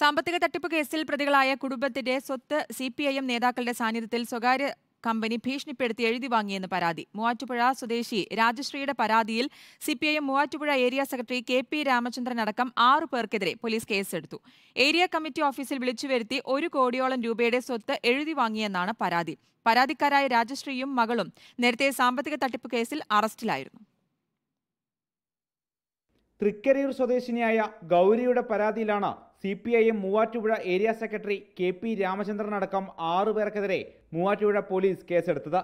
സാമ്പത്തിക തട്ടിപ്പ് കേസിൽ പ്രതികളായ കുടുംബത്തിന്റെ സ്വത്ത് സി പി ഐ എം നേതാക്കളുടെ സാന്നിധ്യത്തിൽ സ്വകാര്യ കമ്പനി ഭീഷണിപ്പെടുത്തി എഴുതി വാങ്ങിയെന്ന് പരാതി മൂവാറ്റുപുഴ സ്വദേശി രാജശ്രീയുടെ പരാതിയിൽ C P I M Muvattupuzha area secretary K P Ramachandran അടക്കം ആറു പേർക്കെതിരെ പോലീസ് കേസെടുത്തു ഏരിയ കമ്മിറ്റി ഓഫീസിൽ വരുത്തി ഒരു കോടിയോളം രൂപയുടെ സ്വത്ത് എഴുതി വാങ്ങിയെന്നാണ് പരാതി പരാതിക്കാരായ രാജശ്രീയും മകളും നേരത്തെ സാമ്പത്തിക തട്ടിപ്പ് കേസിൽ അറസ്റ്റിലായിരുന്നു തൃക്കരയൂർ സ്വദേശിനിയായ ഗൗരിയുടെ പരാതിയിലാണ് C P I M Muvattupuzha area secretary K P Ramachandran അടക്കം ആറുപേർക്കെതിരെ മൂവാറ്റുപുഴ പോലീസ് കേസെടുത്തത്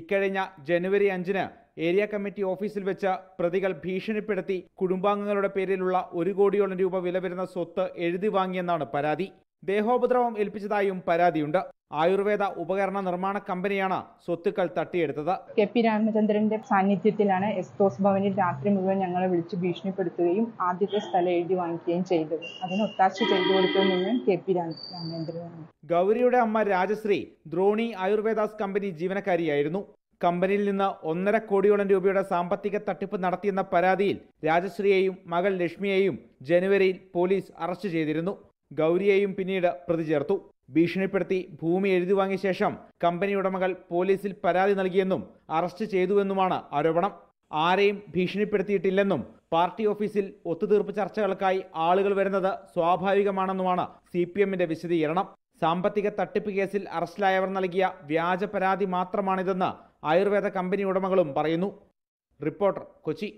ഇക്കഴിഞ്ഞ ജനുവരി അഞ്ചിന് ഏരിയ കമ്മിറ്റി ഓഫീസിൽ വെച്ച് പ്രതികൾ ഭീഷണിപ്പെടുത്തി കുടുംബാംഗങ്ങളുടെ പേരിലുള്ള ഒരു കോടിയോളം രൂപ വില വരുന്ന സ്വത്ത് എഴുതി വാങ്ങിയെന്നാണ് പരാതി ദേഹോപദ്രവം ഏൽപ്പിച്ചതായും പരാതിയുണ്ട് ആയുർവേദ ഉപകരണ നിർമ്മാണ കമ്പനിയാണ് സ്വത്തുക്കൾ തട്ടിയെടുത്തത് കെ പി രാമചന്ദ്രന്റെ സാന്നിധ്യത്തിലാണ് എസ്തോസ് ഭവനിൽ രാത്രി മുഴുവൻ ഞങ്ങളെ വിളിച്ചു ഭീഷണിപ്പെടുത്തുകയും ആദ്യത്തെ സ്ഥലം എഴുതി വാങ്ങിക്കുകയും ചെയ്തത് അതിന് ഒത്താശ ചെയ്തു കൊടുത്തത് കെ പി രാമചന്ദ്രൻ ഗൗരിയുടെ അമ്മ രാജശ്രീ ദ്രോണി ആയുർവേദാസ് കമ്പനി ജീവനക്കാരിയായിരുന്നു കമ്പനിയിൽ നിന്ന് ഒന്നര കോടിയോളം രൂപയുടെ സാമ്പത്തിക തട്ടിപ്പ് നടത്തിയെന്ന പരാതിയിൽ രാജശ്രീയെയും മകൾ ലക്ഷ്മിയെയും ജനുവരിയിൽ പോലീസ് അറസ്റ്റ് ചെയ്തിരുന്നു ഗൗരിയെയും പിന്നീട് പ്രതി ചേർത്തു ഭീഷണിപ്പെടുത്തി ഭൂമി എഴുതി വാങ്ങിയ ശേഷം കമ്പനി ഉടമകൾ പോലീസിൽ പരാതി നൽകിയെന്നും അറസ്റ്റ് ചെയ്തുവെന്നുമാണ് ആരോപണം ആരെയും ഭീഷണിപ്പെടുത്തിയിട്ടില്ലെന്നും പാർട്ടി ഓഫീസിൽ ഒത്തുതീർപ്പ് ചർച്ചകൾക്കായി ആളുകൾ വരുന്നത് സ്വാഭാവികമാണെന്നുമാണ് സി പി എമ്മിന്റെ വിശദീകരണം സാമ്പത്തിക തട്ടിപ്പ് കേസിൽ അറസ്റ്റിലായവർ നൽകിയ വ്യാജ പരാതി മാത്രമാണിതെന്ന് ആയുർവേദ കമ്പനി ഉടമകളും പറയുന്നു റിപ്പോർട്ടർ കൊച്ചി